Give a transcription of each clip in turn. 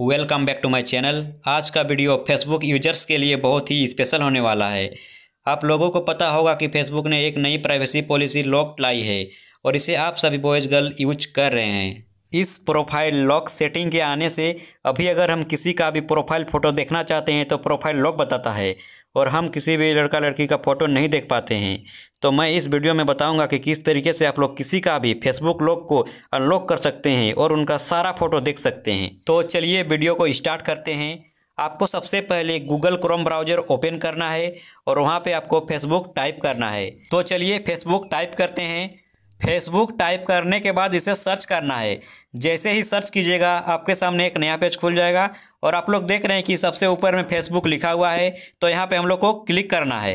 welcome back to my channel आज का video Facebook users के लिए बहुत ही स्पेशल होने वाला है आप लोगों को पता होगा कि फेसबुक ने एक नई प्राइवेसी पॉलिसी लॉक लाई है और इसे आप सभी बॉयज़ गर्ल यूज कर रहे हैं इस प्रोफाइल लॉक सेटिंग के आने से अभी अगर हम किसी का भी प्रोफाइल फ़ोटो देखना चाहते हैं तो प्रोफाइल लॉक बताता है और हम किसी भी लड़का लड़की का फ़ोटो नहीं देख पाते हैं तो मैं इस वीडियो में बताऊंगा कि किस तरीके से आप लोग किसी का भी फेसबुक लॉक को अनलॉक कर सकते हैं और उनका सारा फ़ोटो देख सकते हैं तो चलिए वीडियो को स्टार्ट करते हैं आपको सबसे पहले गूगल क्रोम ब्राउजर ओपन करना है और वहाँ पर आपको फेसबुक टाइप करना है तो चलिए फेसबुक टाइप करते हैं फेसबुक टाइप करने के बाद इसे सर्च करना है जैसे ही सर्च कीजिएगा आपके सामने एक नया पेज खुल जाएगा और आप लोग देख रहे हैं कि सबसे ऊपर में फेसबुक लिखा हुआ है तो यहाँ पे हम लोग को क्लिक करना है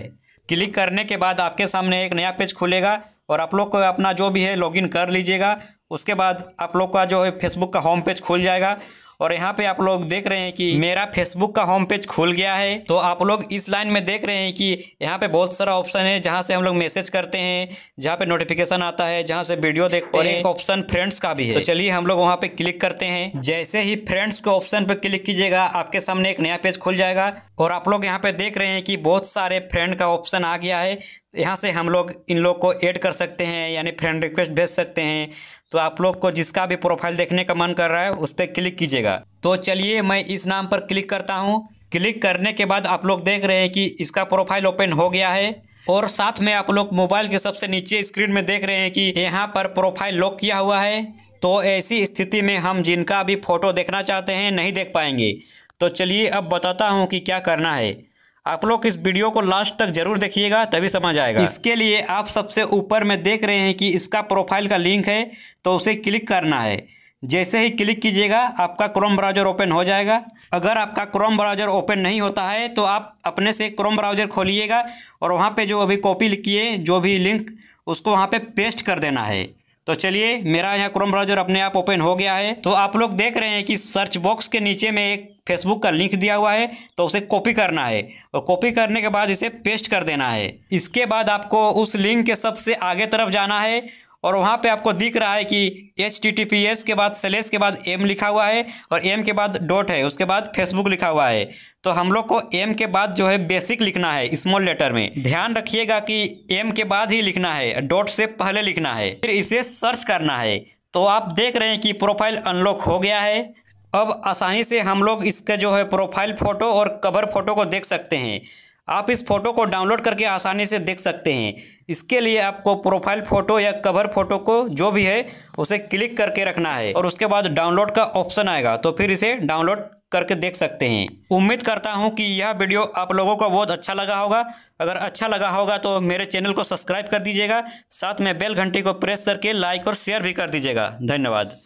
क्लिक करने के बाद आपके सामने एक नया पेज खुलेगा और आप लोग को अपना जो भी है लॉगिन कर लीजिएगा उसके बाद आप लोग का जो है फेसबुक का होम पेज खुल जाएगा और यहाँ पे आप लोग देख रहे हैं कि मेरा फेसबुक का होम पेज खुल गया है तो आप लोग इस लाइन में देख रहे हैं कि यहाँ पे बहुत सारा ऑप्शन है जहाँ से हम लोग मैसेज करते हैं जहाँ पे नोटिफिकेशन आता है जहाँ से वीडियो देखते हैं ऑप्शन फ्रेंड्स का भी है तो चलिए हम लोग वहाँ पे क्लिक करते हैं जैसे ही फ्रेंड्स के ऑप्शन पे क्लिक कीजिएगा आपके सामने एक नया पेज खुल जाएगा और आप लोग यहाँ पे देख रहे हैं कि बहुत सारे फ्रेंड का ऑप्शन आ गया है यहाँ से हम लोग इन लोग को ऐड कर सकते हैं यानी फ्रेंड रिक्वेस्ट भेज सकते हैं तो आप लोग को जिसका भी प्रोफाइल देखने का मन कर रहा है उस पर क्लिक कीजिएगा तो चलिए मैं इस नाम पर क्लिक करता हूँ क्लिक करने के बाद आप लोग देख रहे हैं कि इसका प्रोफाइल ओपन हो गया है और साथ में आप लोग मोबाइल के सबसे नीचे स्क्रीन में देख रहे हैं कि यहाँ पर प्रोफाइल लॉक किया हुआ है तो ऐसी स्थिति में हम जिनका भी फोटो देखना चाहते हैं नहीं देख पाएंगे तो चलिए अब बताता हूँ कि क्या करना है आप लोग इस वीडियो को लास्ट तक जरूर देखिएगा तभी समझ आएगा इसके लिए आप सबसे ऊपर में देख रहे हैं कि इसका प्रोफाइल का लिंक है तो उसे क्लिक करना है जैसे ही क्लिक कीजिएगा आपका क्रोम ब्राउजर ओपन हो जाएगा अगर आपका क्रोम ब्राउजर ओपन नहीं होता है तो आप अपने से क्रोम ब्राउजर खोलिएगा और वहाँ पे जो अभी कॉपी किए जो भी लिंक उसको वहाँ पे पेस्ट कर देना है तो चलिए मेरा यहाँ क्रोम ब्राउजर अपने आप ओपन हो गया है तो आप लोग देख रहे हैं कि सर्च बॉक्स के नीचे में एक फेसबुक का लिंक दिया हुआ है तो उसे कॉपी करना है और कॉपी करने के बाद इसे पेस्ट कर देना है इसके बाद आपको उस लिंक के सबसे आगे तरफ जाना है और वहाँ पे आपको दिख रहा है कि एच के बाद सेलेस के बाद एम लिखा हुआ है और एम के बाद डॉट है उसके बाद फेसबुक लिखा हुआ है तो हम लोग को एम के बाद जो है बेसिक लिखना है स्मॉल लेटर में ध्यान रखिएगा कि एम के बाद ही लिखना है डॉट से पहले लिखना है फिर इसे सर्च करना है तो आप देख रहे हैं कि प्रोफाइल अनलॉक हो गया है अब आसानी से हम लोग इसका जो है प्रोफाइल फ़ोटो और कवर फ़ोटो को देख सकते हैं आप इस फोटो को डाउनलोड करके आसानी से देख सकते हैं इसके लिए आपको प्रोफाइल फ़ोटो या कवर फ़ोटो को जो भी है उसे क्लिक करके रखना है और उसके बाद डाउनलोड का ऑप्शन आएगा तो फिर इसे डाउनलोड करके देख सकते हैं उम्मीद करता हूँ कि यह वीडियो आप लोगों को बहुत अच्छा लगा होगा अगर अच्छा लगा होगा तो मेरे चैनल को सब्सक्राइब कर दीजिएगा साथ में बेल घंटी को प्रेस करके लाइक और शेयर भी कर दीजिएगा धन्यवाद